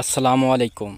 असलकुम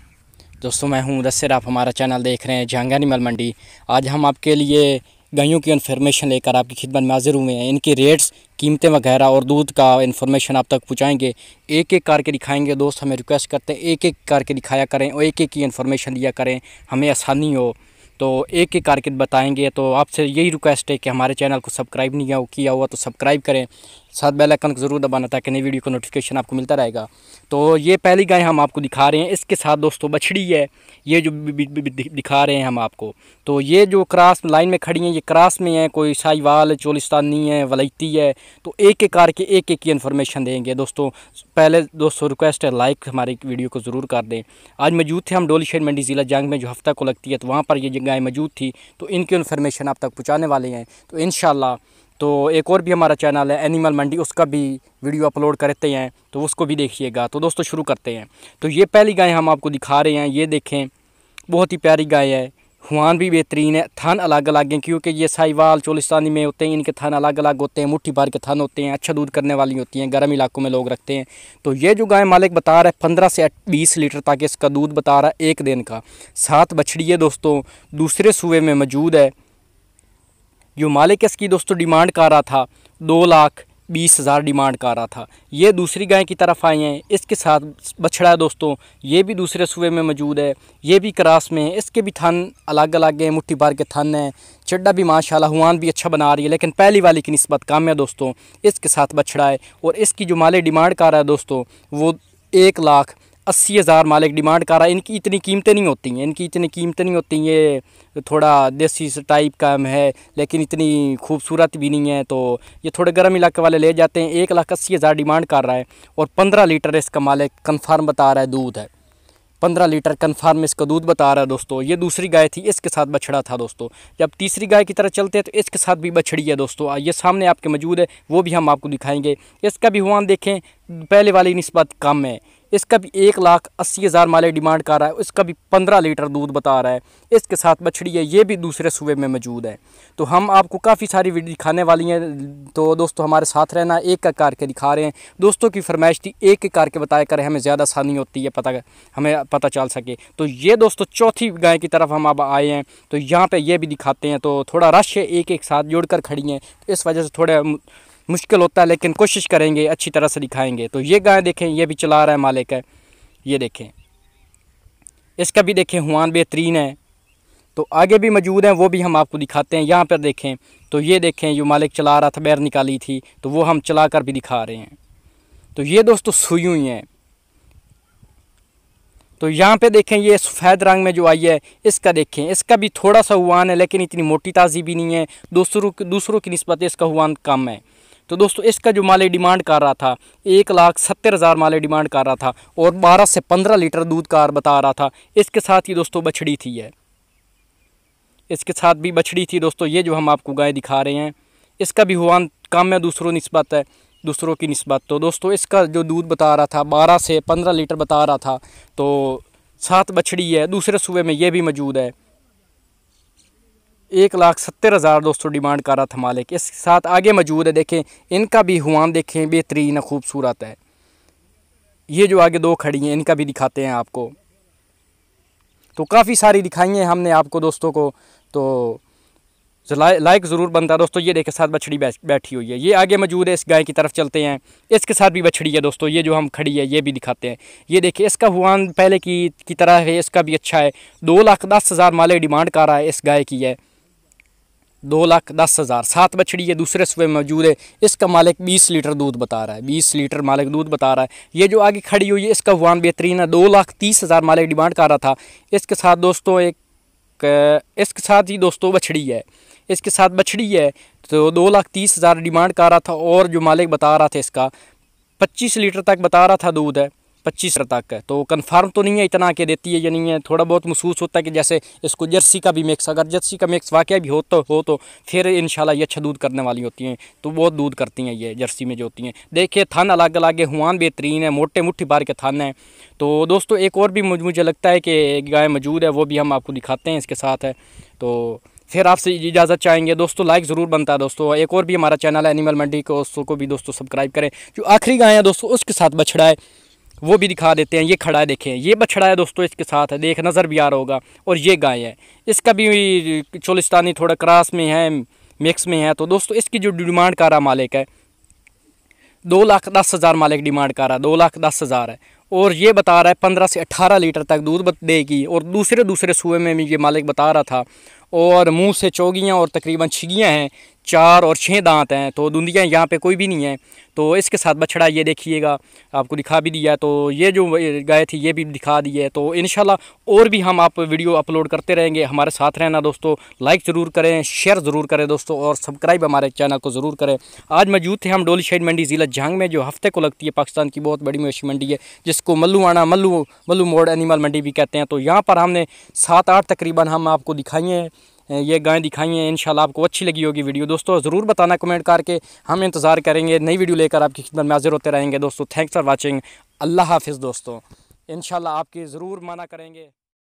दोस्तों मैं हूं रसर आप हमारा चैनल देख रहे हैं जहांगा एनिमल मंडी आज हम आपके लिए गायों की इन्फॉर्मेशन लेकर आपकी खिदमत में हाजिर हुए हैं इनके रेट्स कीमतें वगैरह और दूध का इन्फॉर्मेशन आप तक पहुँचाएँगे एक एक करके दिखाएंगे दोस्त हमें रिक्वेस्ट करते हैं एक एक करके दिखाया करें और एक एक की इन्फॉर्मेशन लिया करें हमें आसानी हो तो एक एक करके बताएंगे तो आपसे यही रिक्वेस्ट है कि हमारे चैनल को सब्सक्राइब नहीं किया हुआ तो सब्सक्राइब करें साथ बेल आइकन को ज़रूर दबाना ताकि नई वीडियो का नोटिफिकेशन आपको मिलता रहेगा तो ये पहली गाय हम आपको दिखा रहे हैं इसके साथ दोस्तों बछड़ी है ये जो दिखा रहे हैं हम आपको तो ये जो क्रास लाइन में खड़ी हैं ये क्रास में है कोई साहिवाल चोलिस्तानी है वलैती है तो एक एक कार के एक एक की इन्फॉर्मेशन देंगे दोस्तों पहले दोस्तों रिक्वेस्ट है लाइक हमारी वीडियो को ज़रूर कर दें आज मौजूद थे हम डोली शेर मंडी ज़िला जंग में जो हफ्ता को लगती है तो वहाँ पर ये गाय मौजूद थी तो इनकी इन्फॉर्मेशन आप तक पहुँचाने वाले हैं तो इन तो एक और भी हमारा चैनल है एनिमल मंडी उसका भी वीडियो अपलोड करते हैं तो उसको भी देखिएगा तो दोस्तों शुरू करते हैं तो ये पहली गाय हम आपको दिखा रहे हैं ये देखें बहुत ही प्यारी गाय है खुआन भी बेहतरीन है थान अलग अलग हैं क्योंकि ये साहिवाल चोलिस्तानी में होते हैं इनके थान अलग अलग होते हैं मुट्ठी भर के थान होते हैं अच्छा दूध करने वाली होती हैं गर्म इलाकों में लोग रखते हैं तो ये जो गाय मालिक बता रहा है पंद्रह से बीस लीटर तक इसका दूध बता रहा है एक दिन का सात बछड़ी है दोस्तों दूसरे सूबे में मौजूद है जो मालिक इसकी दोस्तों डिमांड कर रहा था दो लाख बीस हज़ार डिमांड का रहा था ये दूसरी गाय की तरफ आई हैं इसके साथ बछड़ा है दोस्तों ये भी दूसरे सूबे में मौजूद है ये भी क्रास में है इसके भी थन अलग अलग हैं मुट्ठी बार के थन हैं चड्डा भी माशाल्लाह हुआन भी अच्छा बना रही है लेकिन पहली वाली की नस्बत कम है दोस्तों इसके साथ बछड़ा है और इसकी जो माले डिमांड का रहा है दोस्तों वो एक लाख अस्सी हज़ार मालिक डिमांड कर रहा है इनकी इतनी कीमतें नहीं होती हैं इनकी इतनी कीमतें नहीं होती ये थोड़ा देसी टाइप का है लेकिन इतनी खूबसूरत भी नहीं है तो ये थोड़े गर्म इलाके वाले ले जाते हैं एक लाख अस्सी हज़ार डिमांड कर रहा है और पंद्रह लीटर इसका मालिक कन्फर्म बता रहा है दूध है पंद्रह लीटर कन्फर्म इसका दूध बता रहा है दोस्तों ये दूसरी गाय थी इसके साथ बछड़ा था दोस्तों जब तीसरी गाय की तरह चलते हैं तो इसके साथ भी बछड़ी है दोस्तों ये सामने आपके मौजूद है वो भी हम आपको दिखाएंगे इसका भी हुआ देखें पहले वाली नस्बत कम है इसका भी एक लाख अस्सी हज़ार माले डिमांड कर रहा है इसका भी पंद्रह लीटर दूध बता रहा है इसके साथ बछड़ी है ये भी दूसरे सूबे में मौजूद है तो हम आपको काफ़ी सारी वीडियो दिखाने वाली हैं तो दोस्तों हमारे साथ रहना एक एक करके दिखा रहे हैं दोस्तों की फरमाइश थी एक एक करके बताया करें हमें ज़्यादा आसानी होती है पता हमें पता चल सके तो ये दोस्तों चौथी गाय की तरफ हम अब आए हैं तो यहाँ पर ये भी दिखाते हैं तो थोड़ा रश है एक एक साथ जोड़ कर खड़ी हैं तो इस वजह से थोड़ा मुश्किल होता है लेकिन कोशिश करेंगे अच्छी तरह से दिखाएंगे तो ये गाय देखें ये भी चला रहा है मालिक है ये देखें इसका भी देखें हुआन बेहतरीन है तो आगे भी मौजूद हैं वो भी हम आपको दिखाते हैं यहाँ पर देखें तो ये देखें जो मालिक चला रहा था बैर निकाली थी तो वो हम चला कर भी दिखा रहे हैं तो ये दोस्तों सुई हुई हैं तो यहाँ पे देखें ये सफ़ेद रंग में जो आई है इसका देखें इसका भी थोड़ा सा हुआन है लेकिन इतनी मोटी ताज़ी भी नहीं है दूसरों दूसरों की नस्बत इसका हुआन कम है तो दोस्तों इसका जो माले डिमांड कर रहा था एक लाख सत्तर हज़ार माले डिमांड कर रहा था और बारह से पंद्रह लीटर दूध कार बता रहा था इसके साथ ही दोस्तों बछड़ी थी है इसके साथ भी बछड़ी थी दोस्तों ये जो हम आपको गाय दिखा रहे हैं इसका भी हुआ काम है दूसरों नस्बत है दूसरों की नस्बत तो दोस्तों इसका जो दूध बता रहा था बारह से पंद्रह लीटर बता रहा था तो सात बछड़ी है दूसरे सूबे में ये भी मौजूद है एक लाख सत्तर हज़ार दोस्तों डिमांड कर रहा था मालिक इसके साथ आगे मौजूद है देखें इनका भी हुआम देखें बेहतरीन खूबसूरत है ये जो आगे दो खड़ी हैं इनका भी दिखाते हैं आपको तो काफ़ी सारी दिखाई हैं हमने आपको दोस्तों को तो लाइक ज़रूर बनता है दोस्तों ये देखे साथ बछड़ी बैठी हुई है ये आगे मौजूद है इस गाय की तरफ चलते हैं इसके साथ भी बछड़ी है दोस्तों ये जो हम खड़ी है ये भी दिखाते हैं ये देखिए इसका हुआन पहले की की तरह है इसका भी अच्छा है दो लाख दस हज़ार माले डिमांड कर रहा है इस गाय की है दो लाख दस हज़ार सात बछड़ी ये दूसरे सुबह मौजूद है इसका मालिक बीस लीटर दूध बता रहा है बीस लीटर मालिक दूध बता रहा है ये जो आगे खड़ी हुई है इसका वान बेहतरीन है दो लाख तीस हज़ार मालिक डिमांड कर रहा था इसके साथ दोस्तों एक इसके साथ ही दोस्तों बछड़ी है इसके साथ बछड़ी है तो दो लाख तीस हज़ार डिमांड कर रहा था और जो मालिक बता रहा था इसका पच्चीस लीटर तक बता रहा था दूध है पच्चीस तक है तो कन्फर्म तो नहीं है इतना के देती है या नहीं है थोड़ा बहुत महसूस होता है कि जैसे इसको जर्सी का भी मिक्स अगर जर्सी का मिक्स वाकई भी हो तो हो तो फिर इन ये अच्छा दूध करने वाली होती हैं तो बहुत दूध करती हैं ये जर्सी में जो होती हैं देखिए थान अलग अलग है हुआन बेहतरीन है मोटे मुठ्ठी बार के थान हैं तो दोस्तों एक और भी मुझे लगता है कि गाय मौजूद है वो भी हम आपको दिखाते हैं इसके साथ है तो फिर आपसे इजाज़त चाहेंगे दोस्तों लाइक ज़रूर बनता है दोस्तों एक और भी हमारा चैनल है एनिमल मंडी को उसको भी दोस्तों सब्सक्राइब करें जो आखिरी गाय है दोस्तों उसके साथ बछड़ा है वो भी दिखा देते हैं ये खड़ा है देखें ये बछड़ा है दोस्तों इसके साथ है देख नज़र भी आ रहा होगा और ये गाय है इसका भी चोलिस्तानी थोड़ा क्रास में है मिक्स में है तो दोस्तों इसकी जो डिमांड का रहा मालिक है दो लाख दस हज़ार मालिक डिमांड कर रहा है दो लाख दस हज़ार है और ये बता रहा है पंद्रह से अट्ठारह लीटर तक दूध देगी और दूसरे दूसरे सूबे में भी ये मालिक बता रहा था और मुँह से चौगियाँ और तकरीबन छिगियाँ हैं चार और छः दांत हैं तो दुंदियाँ यहाँ पे कोई भी नहीं है तो इसके साथ बछड़ा ये देखिएगा आपको दिखा भी दिया तो ये जो गाय थी ये भी दिखा दी है तो इन और भी हम आप वीडियो अपलोड करते रहेंगे हमारे साथ रहना दोस्तों लाइक ज़रूर करें शेयर ज़रूर करें दोस्तों और सब्सक्राइब हमारे चैनल को ज़रूर करें आज मौजूद थे हम डोली शहीद मंडी ज़िला झांग में जो हफ्ते को लगती है पाकिस्तान की बहुत बड़ी मवेशी मंडी है जिसको मल्लूआना मल्लू मल्लू मोड़ एनिमल मंडी भी कहते हैं तो यहाँ पर हमने सात आठ तकरीबन हम आपको दिखाई हैं ये गायें दिखाई हैं इन आपको अच्छी लगी होगी वीडियो दोस्तों ज़रूर बताना कमेंट करके हम इंतज़ार करेंगे नई वीडियो लेकर आपकी खिदमत में हाजिर होते रहेंगे दोस्तों थैंक्स फॉर वॉचिंग अल्लाह हाफिज़ दोस्तों इनशाला आपकी ज़रूर माना करेंगे